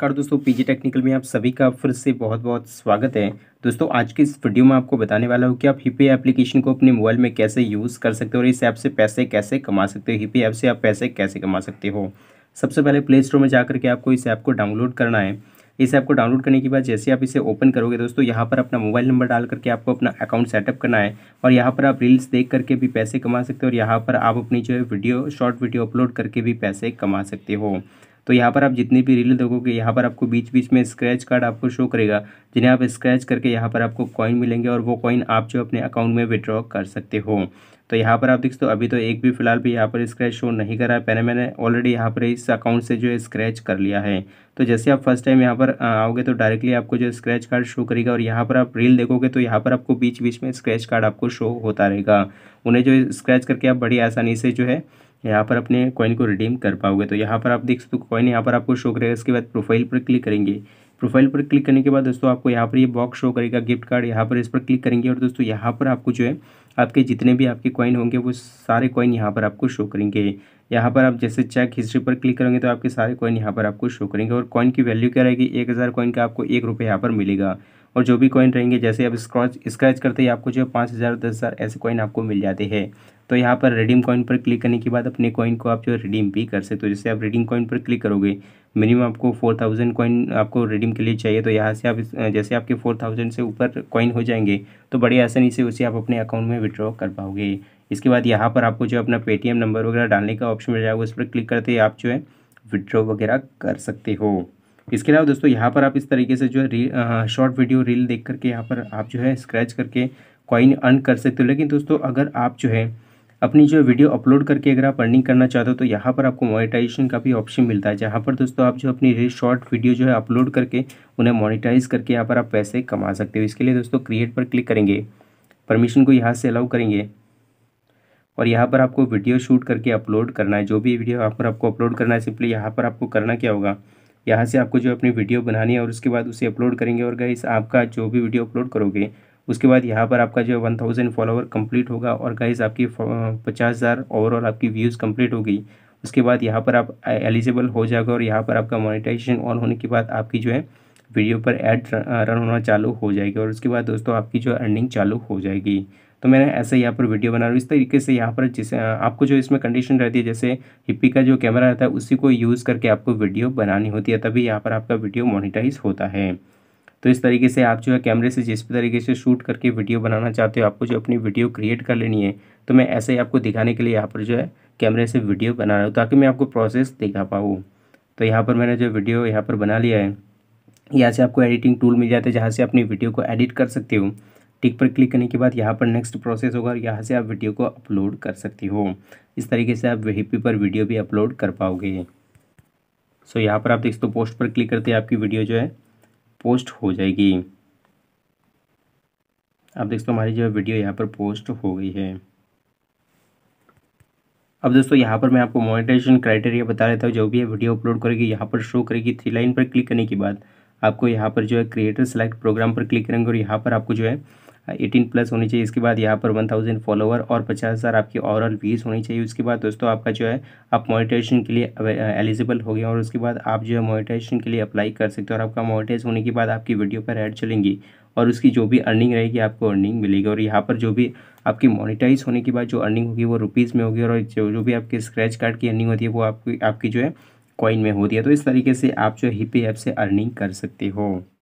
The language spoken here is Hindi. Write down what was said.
नमस्कार दोस्तों पीजी टेक्निकल में आप सभी का फिर से बहुत बहुत स्वागत है दोस्तों आज के इस वीडियो में आपको बताने वाला हूँ कि आप हिपे एप्लीकेशन को अपने मोबाइल में कैसे यूज़ कर सकते हो और इस ऐप से पैसे कैसे कमा सकते हो हिपे ऐप से आप पैसे कैसे कमा सकते हो सबसे पहले प्ले स्टोर में जा करके आपको इस ऐप को डाउनलोड करना है इस ऐप को डाउनलोड करने के बाद जैसे आप इसे ओपन करोगे दोस्तों यहाँ पर अपना मोबाइल नंबर डाल करके आपको अपना अकाउंट सेटअप करना है और यहाँ पर आप रील्स देख करके भी पैसे कमा सकते हो और यहाँ पर आप अपनी जो है वीडियो शॉर्ट वीडियो अपलोड करके भी पैसे कमा सकते हो तो यहाँ पर आप जितनी भी रील देखोगे यहाँ पर आपको बीच बीच में स्क्रैच कार्ड आपको शो करेगा जिन्हें आप स्क्रैच करके यहाँ पर आपको कॉइन मिलेंगे और वो कॉइन आप जो अपने अकाउंट में विड्रॉ कर सकते हो तो यहाँ पर आप देख सकते हो अभी तो एक भी फिलहाल भी यहाँ पर स्क्रैच शो नहीं करा है पहले मैंने ऑलरेडी यहाँ पर इस अकाउंट से जो है स्क्रैच कर लिया है तो जैसे आप फर्स्ट टाइम यहाँ पर आओगे तो डायरेक्टली आपको जो स्क्रैच कार्ड शो करेगा और यहाँ पर आप रील देखोगे तो यहाँ पर आपको बीच बीच में स्क्रैच कार्ड आपको शो होता रहेगा उन्हें जो स्क्रैच करके आप बड़ी आसानी से जो है यहाँ पर अपने कॉइन को रिडीम कर पाओगे तो यहाँ पर आप देख सकते हो कॉइन यहाँ पर आपको शो करेगा इसके बाद प्रोफाइल पर क्लिक करेंगे प्रोफाइल पर क्लिक करने के बाद दोस्तों आपको यहाँ पर ये बॉक्स शो करेगा गिफ्ट कार्ड यहाँ पर इस पर क्लिक करेंगे और दोस्तों यहाँ पर आपको जो है आपके जितने भी आपके कॉइन होंगे वो सारे कॉइन यहाँ पर आपको शो करेंगे यहाँ पर आप जैसे चेक हिस्ट्री पर क्लिक करेंगे तो आपके सारे कॉइन यहाँ पर आपको शो करेंगे और कॉइन की वैल्यू क्या रहेगी एक हज़ार कॉइन का आपको एक रुपये यहाँ पर मिलेगा और जो भी कॉइन रहेंगे जैसे आप स्क्रॉच स्क्रैच करते ही आपको जो है पाँच हज़ार दस हज़ार ऐसे कॉइन आपको मिल जाते हैं तो यहाँ पर रिडीम कॉइन पर क्लिक करने के बाद अपने कॉइन को आप जो रिडीम भी कर सकते हो जैसे आप रिडीम कॉइन पर क्लिक करोगे मिनिमम आपको फोर थाउजेंड कॉइन आपको रिडीम के लिए चाहिए तो यहाँ से आप जैसे आपके फोर थाउजेंड से ऊपर कॉइन हो जाएंगे तो बड़ी आसानी से उसे आप अपने अकाउंट में विड्रॉ कर पाओगे इसके बाद यहाँ पर आपको जो अपना पेटीएम नंबर वगैरह डालने का ऑप्शन मिल जाएगा उस पर क्लिक करते ही आप जो है विड्रॉ वगैरह कर सकते हो इसके अलावा दोस्तों यहाँ पर आप इस तरीके से जो है शॉर्ट वीडियो रील देख करके यहाँ पर आप जो है स्क्रैच करके कॉइन अर्न कर सकते हो लेकिन दोस्तों अगर आप जो है अपनी जो वीडियो अपलोड करके अगर आप अर्निंग करना चाहते हो तो यहाँ पर आपको मोनेटाइजेशन का भी ऑप्शन मिलता है जहाँ पर दोस्तों आप जो अपनी शॉर्ट वीडियो जो है अपलोड करके उन्हें मोनिटाइज करके यहाँ पर आप पैसे कमा सकते हो इसके लिए दोस्तों क्रिएट पर क्लिक करेंगे परमिशन को यहाँ से अलाउ करेंगे और यहाँ पर आपको वीडियो शूट करके अपलोड करना है जो भी वीडियो यहाँ पर आपको अपलोड करना है सिंपली यहाँ पर आपको करना क्या होगा यहाँ से आपको जो अपनी वीडियो बनानी है और उसके बाद उसे अपलोड करेंगे और गई आपका जो भी वीडियो अपलोड करोगे उसके बाद यहाँ पर आपका जो है वन थाउजेंड फॉलोवर कम्प्लीट होगा और गाइज आपकी पचास हज़ार ओवरऑल आपकी व्यूज़ कम्प्लीट हो गई उसके बाद यहाँ पर आप एलिजिबल हो जाएगा और यहाँ पर आपका मोनिटाइजेशन ऑन होने के बाद आपकी जो है वीडियो पर एड रन होना चालू हो जाएगी और उसके बाद दोस्तों आपकी जो अर्निंग चालू हो जाएगी तो मैंने ऐसे यहाँ पर वीडियो बना रहा हूँ इस तरीके से यहाँ पर जिस आपको जो इसमें कंडीशन रहती है जैसे हिप्पी का जो कैमरा रहता है उसी को यूज़ करके आपको वीडियो बनानी होती है तभी यहाँ पर आपका वीडियो मोनिटाइज होता है तो इस तरीके से आप जो है कैमरे से जिस तरीके से शूट करके वीडियो बनाना चाहते हो आपको जो अपनी वीडियो क्रिएट कर लेनी है तो मैं ऐसे ही आपको दिखाने के लिए यहाँ पर जो है कैमरे से वीडियो बना रहा हूँ ताकि मैं आपको प्रोसेस दिखा पाऊँ तो यहाँ पर मैंने जो वीडियो यहाँ पर बना लिया है यहाँ से आपको एडिटिंग टूल मिल जाता है जहाँ से अपनी वीडियो को एडिट कर सकते हो टिक पर क्लिक करने के बाद यहाँ पर नेक्स्ट प्रोसेस होगा और यहाँ से आप वीडियो को अपलोड कर सकते हो इस तरीके से आप पी पर वीडियो भी अपलोड कर पाओगे सो so, यहाँ पर आप देखते हो पोस्ट पर क्लिक करते हैं आपकी वीडियो जो है पोस्ट हो जाएगी अब सकते हमारी जो वीडियो यहाँ पर पोस्ट हो गई है अब दोस्तों यहाँ पर मैं आपको मोनेटाइजेशन क्राइटेरिया बता देता हूँ जो भी है वीडियो अपलोड करेगी यहाँ पर शो करेगी थ्री लाइन पर क्लिक करने के बाद आपको यहाँ पर जो है क्रिएटर सेलेक्ट प्रोग्राम पर क्लिक करेंगे और यहाँ पर आपको जो है एटीन प्लस होनी चाहिए इसके बाद यहाँ पर वन थाउजेंड फॉलोवर और पचास हज़ार आपकी ओवरऑल व्यूज़ होनी चाहिए उसके बाद दोस्तों आपका जो है आप मोनिटाइजेशन के लिए एलिजिबल हो गए और उसके बाद आप जो है मोनिटाइजेशन के लिए अप्लाई कर सकते हो और आपका मोनिटाइज होने के बाद आपकी वीडियो पर ऐड चलेंगी और उसकी जो भी अर्निंग रहेगी आपको अर्निंग मिलेगी और यहाँ पर जो भी आपकी मोनिटाइज होने के बाद जो अर्निंग होगी वो रुपीज़ में होगी और जो जो भी आपके स्क्रैच कार्ड की अर्निंग होती है वो आपकी आपकी जो है कॉइन में होती है तो इस तरीके से आप जो हिपी ऐप से अर्निंग कर सकते हो